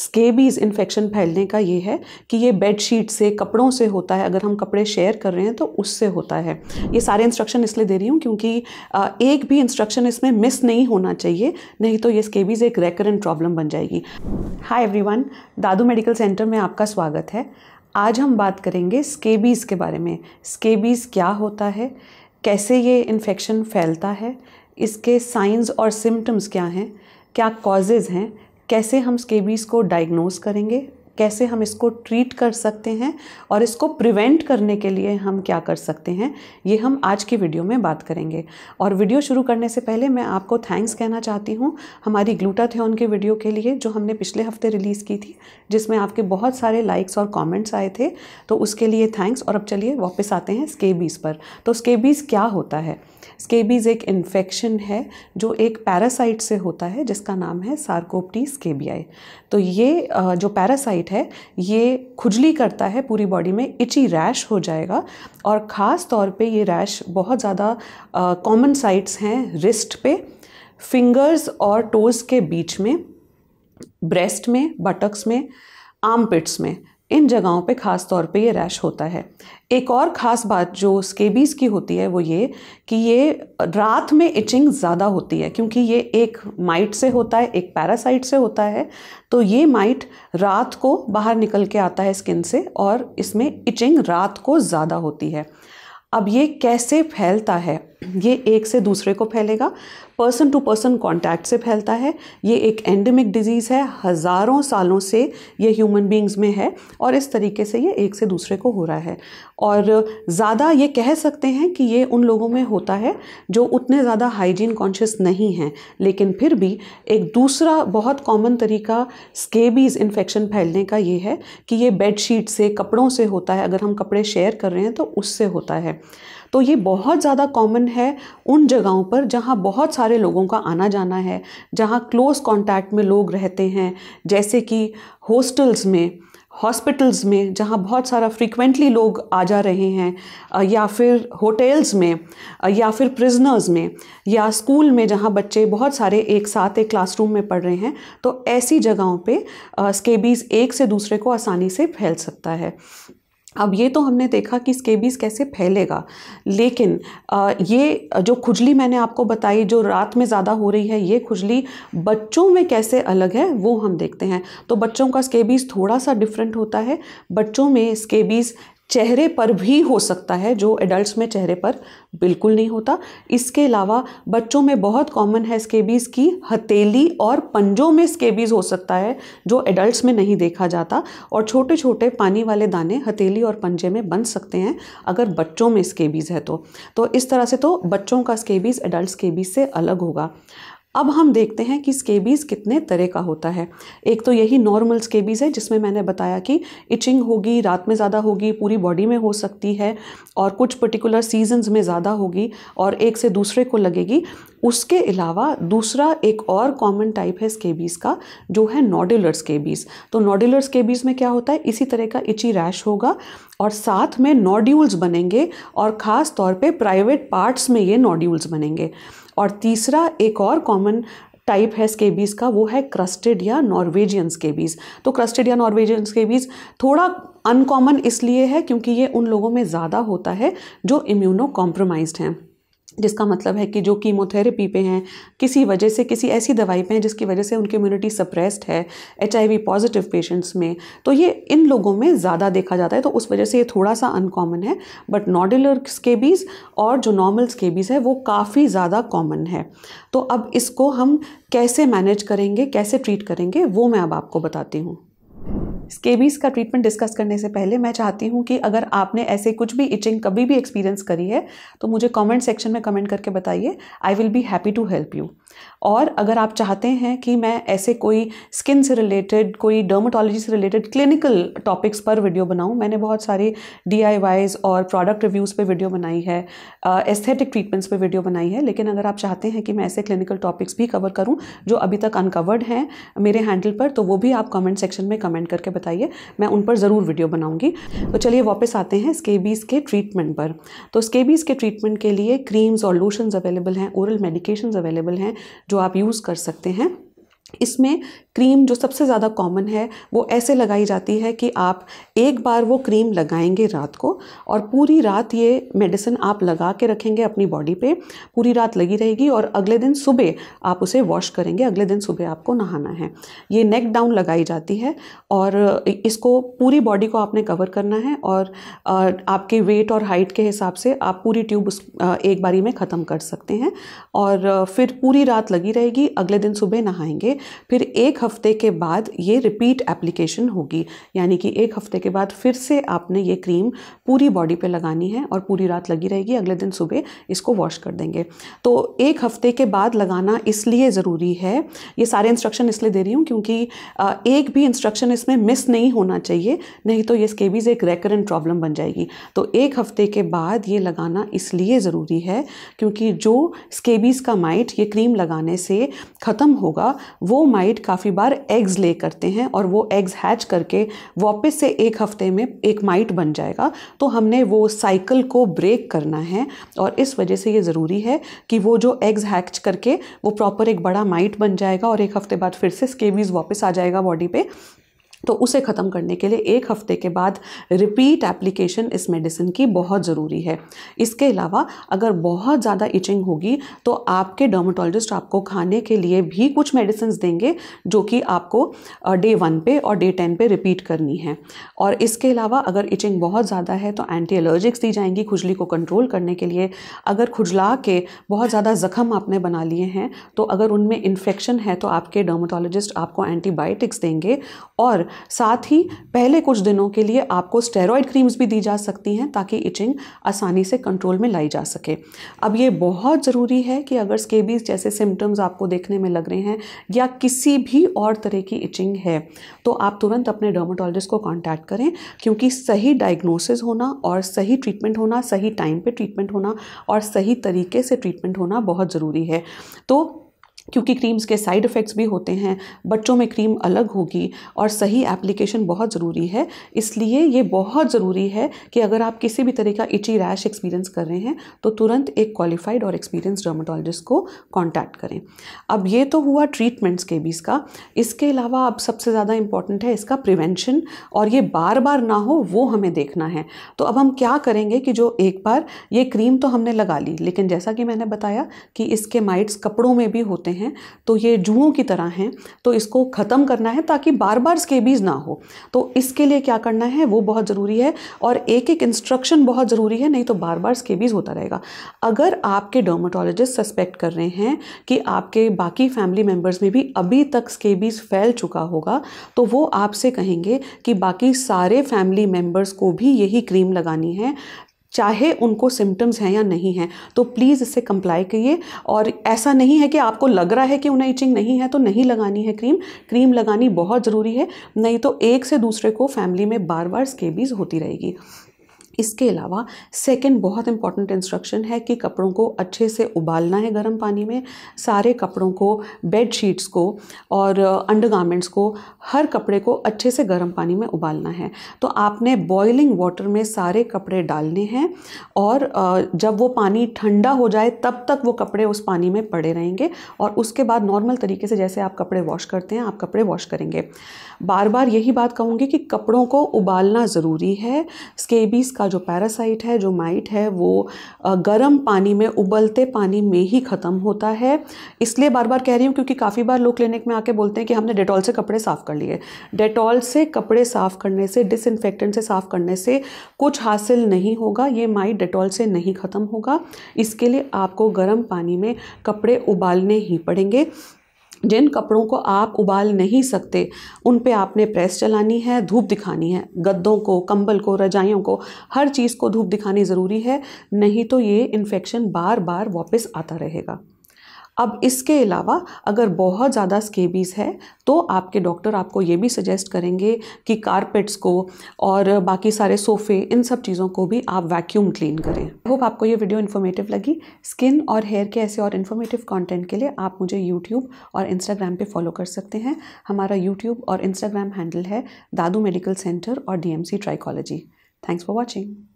scabies infection फैलने का ये है कि ये बेडशीट से कपड़ों से होता है अगर हम कपड़े शेयर कर रहे हैं तो उससे होता है ये सारे इंस्ट्रक्शन इसलिए दे रही हूँ क्योंकि एक भी इंस्ट्रक्शन इसमें मिस नहीं होना चाहिए नहीं तो ये स्केबीज एक रेकरेंट प्रॉब्लम बन जाएगी every one Dadu medical centre में आपका स्वागत है आज हम बात करेंगे स्केबीज़ के बारे में स्केबीज़ क्या होता है कैसे ये इन्फेक्शन फैलता है इसके साइंस और सिम्टम्स क्या हैं क्या कॉजेज़ हैं कैसे हम स्केबीज़ को डायग्नोज करेंगे कैसे हम इसको ट्रीट कर सकते हैं और इसको प्रिवेंट करने के लिए हम क्या कर सकते हैं ये हम आज की वीडियो में बात करेंगे और वीडियो शुरू करने से पहले मैं आपको थैंक्स कहना चाहती हूँ हमारी ग्लूटाथियन की वीडियो के लिए जो हमने पिछले हफ्ते रिलीज़ की थी जिसमें आपके बहुत सारे लाइक्स और कॉमेंट्स आए थे तो उसके लिए थैंक्स और अब चलिए वापस आते हैं स्केबीज़ पर तो स्केबीज़ क्या होता है स्केबीज़ एक इन्फेक्शन है जो एक पैरासाइट से होता है जिसका नाम है सार्कोप्टी स्केबियाई तो ये जो पैरासाइट प्रोडक्ट है ये खुजली करता है पूरी बॉडी में इची रैश हो जाएगा और ख़ास तौर पे ये रैश बहुत ज़्यादा कॉमन साइट्स हैं रिस्ट पे फिंगर्स और टोज़ के बीच में ब्रेस्ट में बटक्स में आर्म पिट्स में इन जगहों पे ख़ास तौर पे ये रैश होता है एक और ख़ास बात जो स्केबीज़ की होती है वो ये कि ये रात में इचिंग ज़्यादा होती है क्योंकि ये एक माइट से होता है एक पैरासाइट से होता है तो ये माइट रात को बाहर निकल के आता है स्किन से और इसमें इचिंग रात को ज़्यादा होती है अब ये कैसे फैलता है ये एक से दूसरे को फैलेगा पर्सन टू पर्सन कांटेक्ट से फैलता है ये एक एंडेमिक डिजीज़ है हज़ारों सालों से ये ह्यूमन बींग्स में है और इस तरीके से ये एक से दूसरे को हो रहा है और ज़्यादा ये कह सकते हैं कि ये उन लोगों में होता है जो उतने ज़्यादा हाइजीन कॉन्शियस नहीं हैं लेकिन फिर भी एक दूसरा बहुत कॉमन तरीका स्केबीज़ इन्फेक्शन फैलने का ये है कि ये बेडशीट से कपड़ों से होता है अगर हम कपड़े शेयर कर रहे हैं तो उससे होता है तो ये बहुत ज़्यादा कॉमन है उन जगहों पर जहाँ बहुत सारे लोगों का आना जाना है जहाँ क्लोज़ कॉन्टैक्ट में लोग रहते हैं जैसे कि हॉस्टल्स में हॉस्पिटल्स में जहाँ बहुत सारा फ्रीक्वेंटली लोग आ जा रहे हैं या फिर होटल्स में या फिर प्रिजनर्स में या स्कूल में जहाँ बच्चे बहुत सारे एक साथ एक क्लासरूम में पढ़ रहे हैं तो ऐसी जगहों पे स्केबीज़ एक से दूसरे को आसानी से फैल सकता है अब ये तो हमने देखा कि स्केबीज़ कैसे फैलेगा लेकिन ये जो खुजली मैंने आपको बताई जो रात में ज़्यादा हो रही है ये खुजली बच्चों में कैसे अलग है वो हम देखते हैं तो बच्चों का स्केबीज़ थोड़ा सा डिफरेंट होता है बच्चों में स्केबीज़ चेहरे पर भी हो सकता है जो एडल्ट्स में चेहरे पर बिल्कुल नहीं होता इसके अलावा बच्चों में बहुत कॉमन है स्केबीज़ की हथेली और पंजों में स्केबीज़ हो सकता है जो एडल्ट्स में नहीं देखा जाता और छोटे छोटे पानी वाले दाने हथेली और पंजे में बन सकते हैं अगर बच्चों में स्केबीज़ है तो, तो इस तरह से तो बच्चों का स्केबीज़ एडल्ट स्केबीज़ से अलग होगा अब हम देखते हैं कि स्केबीज़ कितने तरह का होता है एक तो यही नॉर्मल स्केबीज़ है जिसमें मैंने बताया कि इचिंग होगी रात में ज़्यादा होगी पूरी बॉडी में हो सकती है और कुछ पर्टिकुलर सीजन्स में ज़्यादा होगी और एक से दूसरे को लगेगी उसके अलावा दूसरा एक और कॉमन टाइप है स्केबीज़ का जो है नॉडुलर स्केबीज़ तो नॉडुलर स्केबीज़ में क्या होता है इसी तरह का इची रैश होगा और साथ में नॉड्यूल्स बनेंगे और ख़ास तौर पे प्राइवेट पार्ट्स में ये नॉड्यूल्स बनेंगे और तीसरा एक और कॉमन टाइप है स्केबीज़ का वो है क्रस्टेड या नॉर्वेजियन स्केबीज़ तो क्रस्टेड या नॉर्वेजियन स्केबीज़ थोड़ा अनकॉमन इसलिए है क्योंकि ये उन लोगों में ज़्यादा होता है जो इम्यूनो कॉम्प्रोमाइज्ड हैं जिसका मतलब है कि जो कीमोथेरेपी पे हैं किसी वजह से किसी ऐसी दवाई पे हैं जिसकी वजह से उनकी इम्यूनिटी सप्रेस्ड है एच पॉजिटिव पेशेंट्स में तो ये इन लोगों में ज़्यादा देखा जाता है तो उस वजह से ये थोड़ा सा अनकॉमन है बट नॉडुलर स्केबीज़ और जो नॉर्मल स्केबीज़ है वो काफ़ी ज़्यादा कॉमन है तो अब इसको हम कैसे मैनेज करेंगे कैसे ट्रीट करेंगे वो मैं अब आपको बताती हूँ स्केबीज का ट्रीटमेंट डिस्कस करने से पहले मैं चाहती हूँ कि अगर आपने ऐसे कुछ भी इचिंग कभी भी एक्सपीरियंस करी है तो मुझे कमेंट सेक्शन में कमेंट करके बताइए I will be happy to help you और अगर आप चाहते हैं कि मैं ऐसे कोई स्किन से रिलेटेड कोई डर्मोटोलॉजी से रिलेटेड क्लिनिकल टॉपिक्स पर वीडियो बनाऊँ मैंने बहुत सारे डी और प्रोडक्ट रिव्यूज़ पे वीडियो बनाई है एस्थेटिक uh, ट्रीटमेंट्स पे वीडियो बनाई है लेकिन अगर आप चाहते हैं कि मैं ऐसे क्लिनिकल टॉपिक्स भी कवर करूँ जो अभी तक अनकवर्ड हैं मेरे हैंडल पर तो वो भी आप कमेंट सेक्शन में कमेंट करके बताइए मैं उन पर ज़रूर वीडियो बनाऊंगी तो चलिए वापस आते हैं स्केबीज़ के ट्रीटमेंट पर तो स्केबीज़ के ट्रीटमेंट के लिए क्रीम्स और लोशंस अवेलेबल हैं ओरल मेडिकेशंस अवेलेबल हैं जो आप यूज़ कर सकते हैं इसमें क्रीम जो सबसे ज़्यादा कॉमन है वो ऐसे लगाई जाती है कि आप एक बार वो क्रीम लगाएंगे रात को और पूरी रात ये मेडिसिन आप लगा के रखेंगे अपनी बॉडी पे पूरी रात लगी रहेगी और अगले दिन सुबह आप उसे वॉश करेंगे अगले दिन सुबह आपको नहाना है ये नेक डाउन लगाई जाती है और इसको पूरी बॉडी को आपने कवर करना है और आपके वेट और हाइट के हिसाब से आप पूरी ट्यूब उस एक बारी में ख़त्म कर सकते हैं और फिर पूरी रात लगी रहेगी अगले दिन सुबह नहाएंगे फिर एक हफ्ते के बाद ये रिपीट एप्लीकेशन होगी यानी कि एक हफ्ते के बाद फिर से आपने ये क्रीम पूरी बॉडी पे लगानी है और पूरी रात लगी रहेगी अगले दिन सुबह इसको वॉश कर देंगे तो एक हफ्ते के बाद लगाना इसलिए ज़रूरी है ये सारे इंस्ट्रक्शन इसलिए दे रही हूँ क्योंकि एक भी इंस्ट्रक्शन इसमें मिस नहीं होना चाहिए नहीं तो ये स्केबीज़ एक रेकरेंट प्रॉब्लम बन जाएगी तो एक हफ्ते के बाद ये लगाना इसलिए ज़रूरी है क्योंकि जो स्केबीज़ का माइट ये क्रीम लगाने से ख़त्म होगा वो माइट काफ़ी बार एग्स ले करते हैं और वो एग्स हैच करके वापस से एक हफ्ते में एक माइट बन जाएगा तो हमने वो साइकिल को ब्रेक करना है और इस वजह से ये ज़रूरी है कि वो जो एग्स हैच करके वो प्रॉपर एक बड़ा माइट बन जाएगा और एक हफ्ते बाद फिर से स्केवीज़ वापस आ जाएगा बॉडी पे तो उसे ख़त्म करने के लिए एक हफ्ते के बाद रिपीट एप्लीकेशन इस मेडिसिन की बहुत ज़रूरी है इसके अलावा अगर बहुत ज़्यादा इचिंग होगी तो आपके डर्माटोलॉजिस्ट आपको खाने के लिए भी कुछ मेडिसिन देंगे जो कि आपको डे वन पे और डे टेन पे रिपीट करनी है और इसके अलावा अगर इचिंग बहुत ज़्यादा है तो एंटी एलर्जिक्स दी जाएंगी खुजली को कंट्रोल करने के लिए अगर खुजला के बहुत ज़्यादा ज़ख्म आपने बना लिए हैं तो अगर उनमें इन्फेक्शन है तो आपके डर्माटोलॉजिस्ट आपको एंटीबायोटिक्स देंगे और साथ ही पहले कुछ दिनों के लिए आपको स्टेरॉयड क्रीम्स भी दी जा सकती हैं ताकि इचिंग आसानी से कंट्रोल में लाई जा सके अब ये बहुत ज़रूरी है कि अगर स्केबीज जैसे सिम्टम्स आपको देखने में लग रहे हैं या किसी भी और तरह की इचिंग है तो आप तुरंत अपने डर्माटोलॉजिस्ट को कॉन्टैक्ट करें क्योंकि सही डायग्नोसिस होना और सही ट्रीटमेंट होना सही टाइम पर ट्रीटमेंट होना और सही तरीके से ट्रीटमेंट होना बहुत ज़रूरी है तो क्योंकि क्रीम्स के साइड इफ़ेक्ट्स भी होते हैं बच्चों में क्रीम अलग होगी और सही एप्लीकेशन बहुत ज़रूरी है इसलिए ये बहुत ज़रूरी है कि अगर आप किसी भी तरह का इची रैश एक्सपीरियंस कर रहे हैं तो तुरंत एक क्वालिफाइड और एक्सपीरियंस डर्माटोलॉजिस्ट को कॉन्टैक्ट करें अब ये तो हुआ ट्रीटमेंट्स के बीच का इसके अलावा अब सबसे ज़्यादा इंपॉर्टेंट है इसका प्रिवेंशन और ये बार बार ना हो वो हमें देखना है तो अब हम क्या करेंगे कि जो एक बार ये क्रीम तो हमने लगा ली लेकिन जैसा कि मैंने बताया कि इसके माइट्स कपड़ों में भी होते हैं हैं तो ये जुओं की तरह हैं तो इसको ख़त्म करना है ताकि बार बार स्केबीज़ ना हो तो इसके लिए क्या करना है वो बहुत ज़रूरी है और एक एक इंस्ट्रक्शन बहुत ज़रूरी है नहीं तो बार बार स्केबीज़ होता रहेगा अगर आपके डर्माटोलॉजिस्ट सस्पेक्ट कर रहे हैं कि आपके बाकी फैमिली मेम्बर्स में भी अभी तक स्केबीज़ फैल चुका होगा तो वो आपसे कहेंगे कि बाकी सारे फैमिली मेम्बर्स को भी यही क्रीम लगानी है चाहे उनको सिम्टम्स हैं या नहीं हैं तो प्लीज़ इससे कंप्लाई करिए और ऐसा नहीं है कि आपको लग रहा है कि उन्हें इचिंग नहीं है तो नहीं लगानी है क्रीम क्रीम लगानी बहुत ज़रूरी है नहीं तो एक से दूसरे को फैमिली में बार बार स्केबीज़ होती रहेगी इसके अलावा सेकेंड बहुत इंपॉर्टेंट इंस्ट्रक्शन है कि कपड़ों को अच्छे से उबालना है गर्म पानी में सारे कपड़ों को बेड शीट्स को और अंडर uh, गारमेंट्स को हर कपड़े को अच्छे से गर्म पानी में उबालना है तो आपने बॉइलिंग वाटर में सारे कपड़े डालने हैं और uh, जब वो पानी ठंडा हो जाए तब तक वो कपड़े उस पानी में पड़े रहेंगे और उसके बाद नॉर्मल तरीके से जैसे आप कपड़े वॉश करते हैं आप कपड़े वॉश करेंगे बार बार यही बात कहूँगी कि कपड़ों को उबालना ज़रूरी है स्केबीज़ का जो पैरासाइट है जो माइट है वो गर्म पानी में उबलते पानी में ही ख़त्म होता है इसलिए बार बार कह रही हूँ क्योंकि काफ़ी बार लोग क्लिनिक में आके बोलते हैं कि हमने डेटॉल से कपड़े साफ़ कर लिए डेटॉल से कपड़े साफ़ करने से डिसइनफेक्टेंट से साफ़ करने से कुछ हासिल नहीं होगा ये माइट डेटॉल से नहीं ख़त्म होगा इसके लिए आपको गर्म पानी में कपड़े उबालने ही पड़ेंगे जिन कपड़ों को आप उबाल नहीं सकते उन पे आपने प्रेस चलानी है धूप दिखानी है गद्दों को कंबल को रजाइयों को हर चीज़ को धूप दिखानी ज़रूरी है नहीं तो ये इन्फेक्शन बार बार वापस आता रहेगा अब इसके अलावा अगर बहुत ज़्यादा स्केबीज़ है तो आपके डॉक्टर आपको ये भी सजेस्ट करेंगे कि कारपेट्स को और बाकी सारे सोफ़े इन सब चीज़ों को भी आप वैक्यूम क्लीन करें होप आपको ये वीडियो इन्फॉर्मेटिव लगी स्किन और हेयर के ऐसे और इन्फॉर्मेटिव कंटेंट के लिए आप मुझे यूट्यूब और इंस्टाग्राम पे फॉलो कर सकते हैं हमारा यूट्यूब और इंस्टाग्राम हैंडल है दादू मेडिकल सेंटर और D M C trichology thanks for watching